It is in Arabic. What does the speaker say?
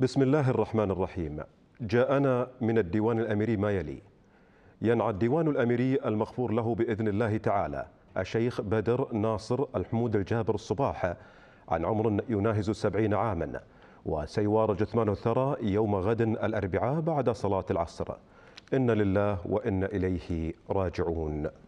بسم الله الرحمن الرحيم جاءنا من الديوان الأميري ما يلي ينعى الديوان الأميري المغفور له بإذن الله تعالى الشيخ بدر ناصر الحمود الجابر الصباح عن عمر يناهز السبعين عاما وسيوار جثمان الثرى يوم غد الأربعاء بعد صلاة العصر إن لله وإن إليه راجعون